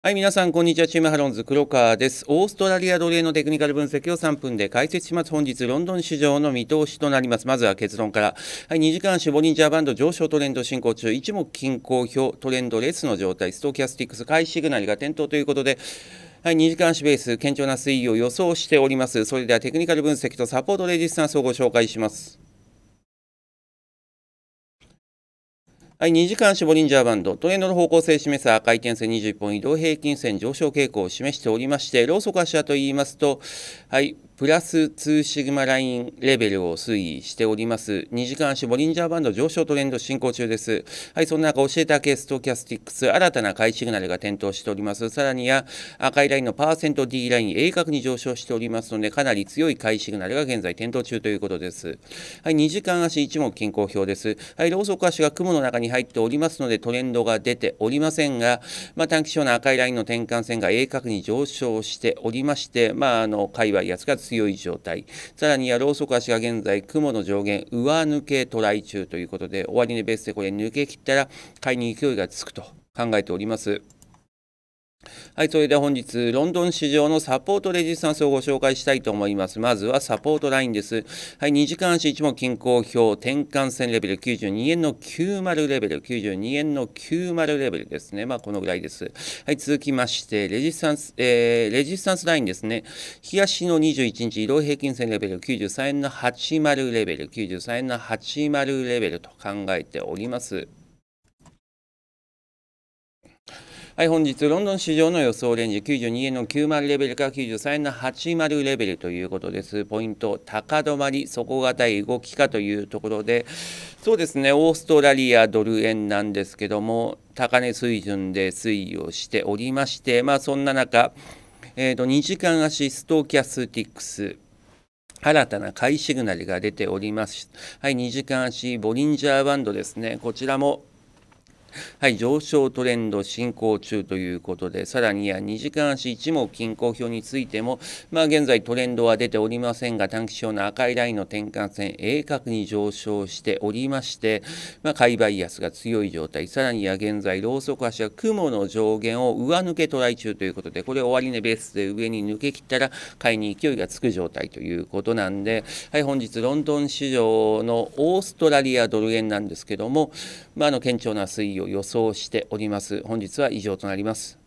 はい、皆さん、こんにちは。チームハロンズ、黒川です。オーストラリア奴隷のテクニカル分析を3分で解説します。本日、ロンドン市場の見通しとなります。まずは結論から。はい、2時間足、ボリンジャーバンド上昇トレンド進行中、一目均衡表、トレンドレスの状態、ストーキャスティックス、買いシグナルが点灯ということで、はい、2時間足ベース、堅調な推移を予想しております。それでは、テクニカル分析とサポートレジスタンスをご紹介します。はい、2時間絞リンジャーバンド、トレンドの方向性を示す赤い点線21本移動平均線上昇傾向を示しておりまして、ローソク足と言いますと、はい、プラス2シグマラインレベルを推移しております。2時間足ボリンジャーバンド上昇トレンド進行中です。はい、そんな中、教えたケーストキャスティックス、新たな買いシグナルが点灯しております。さらにや、赤いラインのパーセント D ライン、鋭角に上昇しておりますので、かなり強い買いシグナルが現在点灯中ということです。はい、2時間足一目均衡表です。はい、ローソク足が雲の中に入っておりますので、トレンドが出ておりませんが、まあ、短期小の赤いラインの転換線が鋭角に上昇しておりまして、まあ、あの、界隈やつが強い状態さらにはローソク足が現在雲の上限上抜けトライ中ということで終値ベースでこれ抜け切ったら買いに勢いがつくと考えております。はい、それでは本日、ロンドン市場のサポートレジスタンスをご紹介したいと思います。まずはサポートラインです。はい、2時間足一目均衡表、転換線レベル92円の90レベル、92円の90レベルですね。まあ、このぐらいです。はい、続きまして、レジスタンス、えー、レジスタンスラインですね。日足の21日移動平均線レベル93円の80レベル、93円の80レベルと考えております。はい、本日、ロンドン市場の予想レンジ、92円の90レベルから93円の80レベルということです。ポイント、高止まり、底堅い動きかというところで、そうですね、オーストラリアドル円なんですけども、高値水準で推移をしておりまして、まあ、そんな中、えー、と2時間足ストーキャスティックス、新たな買いシグナルが出ております。はい、2時間足ボリンジャーバンドですね。こちらもはい、上昇トレンド進行中ということで、さらには2時間足1目均衡表についても、まあ、現在トレンドは出ておりませんが、短期表の赤いラインの転換線、鋭角に上昇しておりまして、まあ、買いバイアスが強い状態、さらには現在、ローソク足は雲の上限を上抜けトライ中ということで、これ終値ベースで上に抜けきったら、買いに勢いがつく状態ということなんで、はい、本日、ロンドン市場のオーストラリアドル円なんですけども、まあ、あの堅調な推移を予想しております。本日は以上となります。